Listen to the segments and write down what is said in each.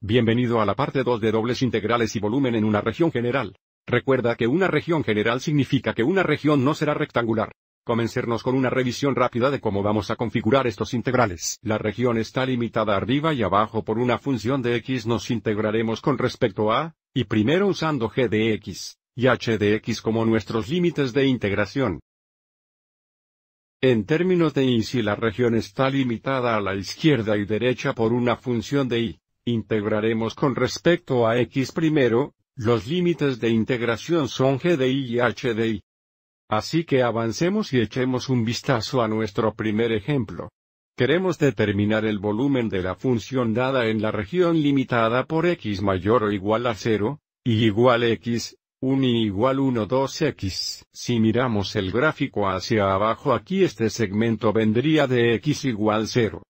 Bienvenido a la parte 2 de dobles integrales y volumen en una región general. Recuerda que una región general significa que una región no será rectangular. Comencemos con una revisión rápida de cómo vamos a configurar estos integrales. La región está limitada arriba y abajo por una función de x nos integraremos con respecto a, y primero usando g de x, y h de x como nuestros límites de integración. En términos de Y si la región está limitada a la izquierda y derecha por una función de Y, integraremos con respecto a X primero, los límites de integración son G de Y y H de Y. Así que avancemos y echemos un vistazo a nuestro primer ejemplo. Queremos determinar el volumen de la función dada en la región limitada por x mayor o igual a 0, y igual a x, 1 y igual 1 2x. Si miramos el gráfico hacia abajo aquí este segmento vendría de x igual 0.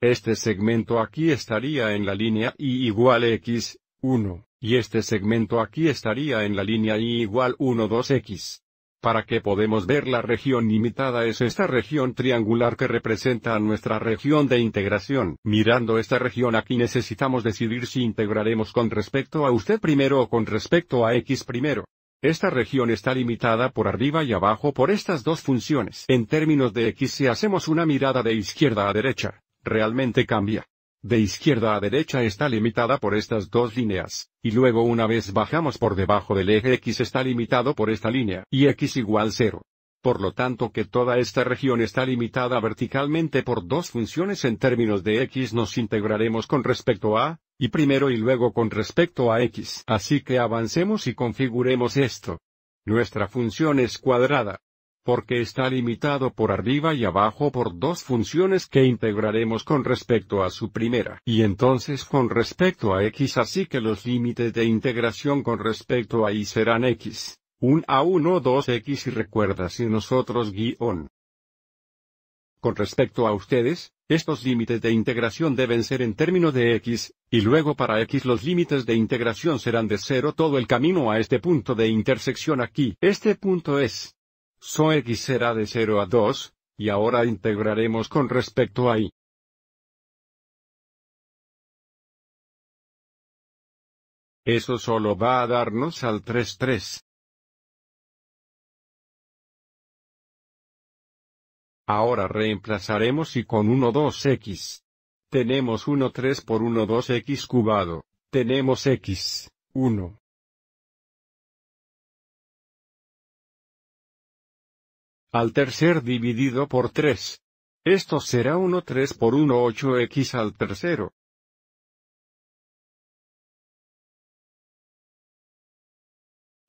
Este segmento aquí estaría en la línea y igual x, 1, y este segmento aquí estaría en la línea y igual 1 2x para que podemos ver la región limitada es esta región triangular que representa a nuestra región de integración. Mirando esta región aquí necesitamos decidir si integraremos con respecto a usted primero o con respecto a X primero. Esta región está limitada por arriba y abajo por estas dos funciones. En términos de X si hacemos una mirada de izquierda a derecha, realmente cambia. De izquierda a derecha está limitada por estas dos líneas, y luego una vez bajamos por debajo del eje X está limitado por esta línea, y X igual 0. Por lo tanto que toda esta región está limitada verticalmente por dos funciones en términos de X nos integraremos con respecto a, y primero y luego con respecto a X. Así que avancemos y configuremos esto. Nuestra función es cuadrada, porque está limitado por arriba y abajo por dos funciones que integraremos con respecto a su primera. Y entonces con respecto a x así que los límites de integración con respecto a y serán x, 1 a 1 2x y recuerda si nosotros guión. Con respecto a ustedes, estos límites de integración deben ser en términos de x, y luego para x los límites de integración serán de cero todo el camino a este punto de intersección aquí. Este punto es, So x será de 0 a 2, y ahora integraremos con respecto a y. Eso solo va a darnos al 3-3. Ahora reemplazaremos y con 1-2x. Tenemos 1-3 por 1-2x cubado. Tenemos x, 1, al tercer dividido por 3. Esto será 1 3 por 1 8x al tercero.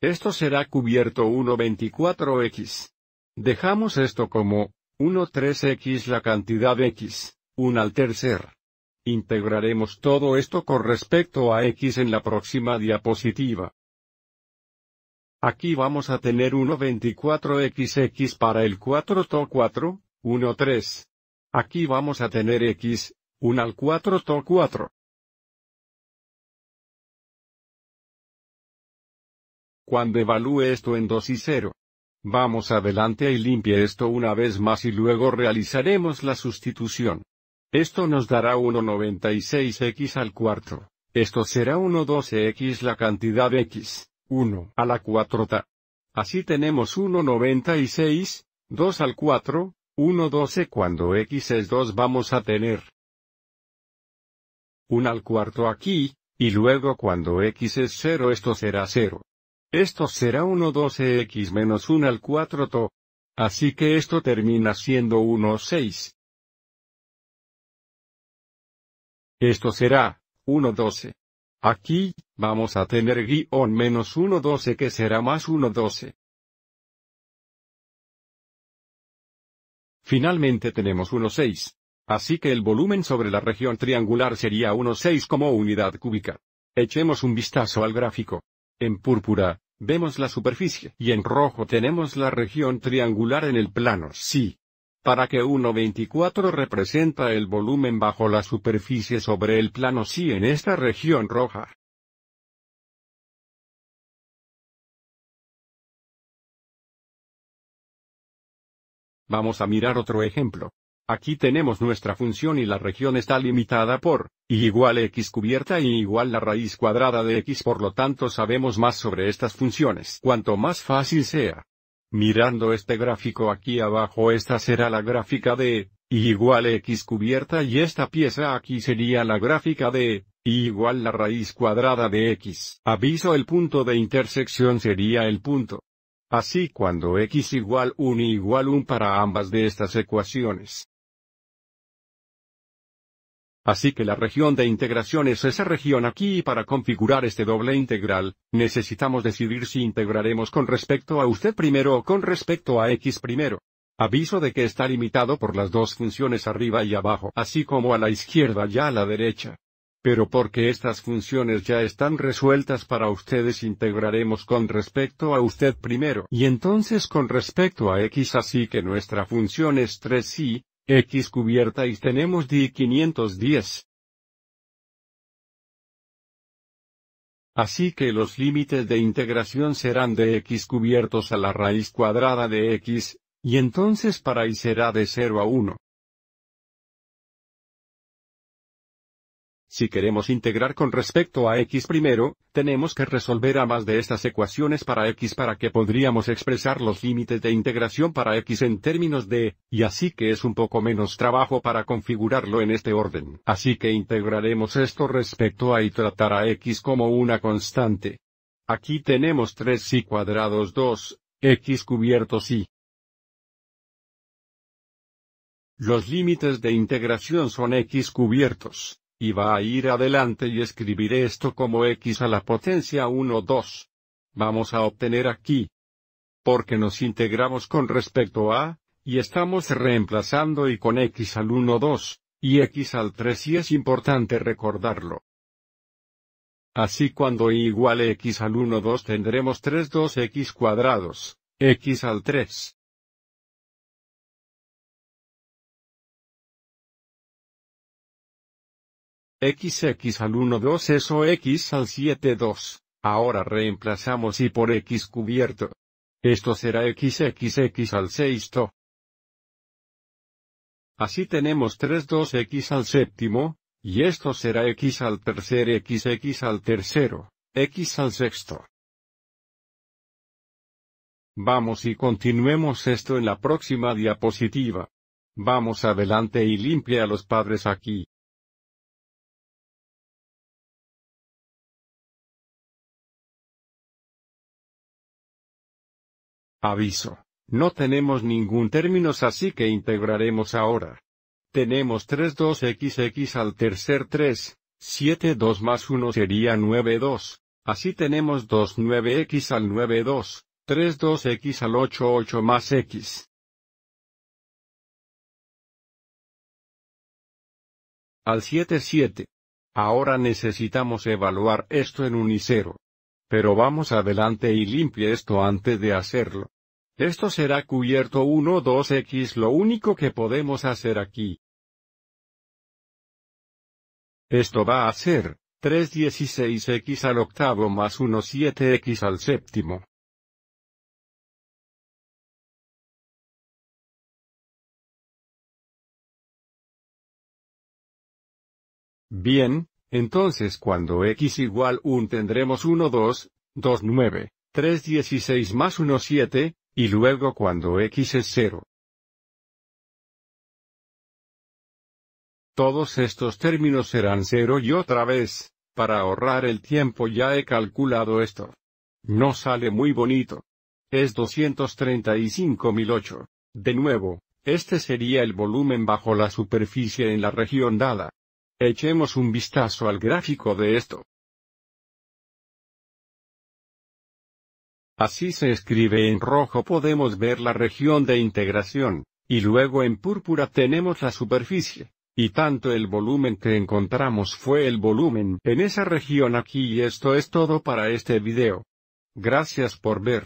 Esto será cubierto 1 24x. Dejamos esto como 1 3x la cantidad x, 1 al tercer. Integraremos todo esto con respecto a x en la próxima diapositiva. Aquí vamos a tener 1.24xx para el 4To4, 1.3. Aquí vamos a tener x, 1 al 4To4. Cuando evalúe esto en 2 y 0. Vamos adelante y limpie esto una vez más y luego realizaremos la sustitución. Esto nos dará 1.96x al 4. Esto será 1.12x la cantidad x. 1 a la 4ta. Así tenemos 1.96, 2 al 4, 1.12 cuando x es 2 vamos a tener 1 al cuarto aquí, y luego cuando x es 0 esto será 0. Esto será 1.12x menos 1 al 4 to. Así que esto termina siendo 1.6. Esto será 1.12. Aquí, vamos a tener guión menos 1.12 que será más 1.12. Finalmente tenemos 1.6. Así que el volumen sobre la región triangular sería 1.6 como unidad cúbica. Echemos un vistazo al gráfico. En púrpura, vemos la superficie y en rojo tenemos la región triangular en el plano sí para que 1.24 representa el volumen bajo la superficie sobre el plano Si en esta región roja. Vamos a mirar otro ejemplo. Aquí tenemos nuestra función y la región está limitada por y igual x cubierta y igual la raíz cuadrada de x por lo tanto sabemos más sobre estas funciones. Cuanto más fácil sea, Mirando este gráfico aquí abajo esta será la gráfica de y igual x cubierta y esta pieza aquí sería la gráfica de y igual la raíz cuadrada de x. Aviso el punto de intersección sería el punto. Así cuando x igual 1 y igual 1 para ambas de estas ecuaciones, Así que la región de integración es esa región aquí y para configurar este doble integral, necesitamos decidir si integraremos con respecto a usted primero o con respecto a x primero. Aviso de que está limitado por las dos funciones arriba y abajo, así como a la izquierda y a la derecha. Pero porque estas funciones ya están resueltas para ustedes integraremos con respecto a usted primero y entonces con respecto a x así que nuestra función es 3y, X cubierta y tenemos DI 510. Así que los límites de integración serán de x cubiertos a la raíz cuadrada de x, y entonces para y será de 0 a 1. Si queremos integrar con respecto a x primero, tenemos que resolver ambas de estas ecuaciones para x para que podríamos expresar los límites de integración para x en términos de, y así que es un poco menos trabajo para configurarlo en este orden. Así que integraremos esto respecto a y tratar a x como una constante. Aquí tenemos 3y cuadrados 2, x cubiertos y. Los límites de integración son x cubiertos. Y va a ir adelante y escribiré esto como x a la potencia 1 2. Vamos a obtener aquí. Porque nos integramos con respecto a, y estamos reemplazando y con x al 1 2, y x al 3 y es importante recordarlo. Así cuando y iguale x al 1 2 tendremos 3 2 x cuadrados, x al 3. XX al 1-2 es x al 7-2. Ahora reemplazamos y por X cubierto. Esto será XXX al 6 Así tenemos 3-2X al séptimo, y esto será X al tercer XX al tercero, X al sexto. Vamos y continuemos esto en la próxima diapositiva. Vamos adelante y limpia a los padres aquí. Aviso. No tenemos ningún término así que integraremos ahora. Tenemos 3 2 x al tercer 3, 7 2 más 1 sería 9 2. Así tenemos 2 9x al 9 2, 3 2x al 8 8 más x. Al 7 7. Ahora necesitamos evaluar esto en unicero. Pero vamos adelante y limpie esto antes de hacerlo. Esto será cubierto 1 2x lo único que podemos hacer aquí. Esto va a ser 3 16x al octavo más 1 7x al séptimo. Bien, entonces cuando x igual 1 tendremos 1 2, 2 9, 3 16 más 1 7, y luego cuando x es 0. Todos estos términos serán cero y otra vez, para ahorrar el tiempo ya he calculado esto. No sale muy bonito. Es 235.008. De nuevo, este sería el volumen bajo la superficie en la región dada. Echemos un vistazo al gráfico de esto. Así se escribe en rojo podemos ver la región de integración, y luego en púrpura tenemos la superficie. Y tanto el volumen que encontramos fue el volumen en esa región aquí y esto es todo para este video. Gracias por ver.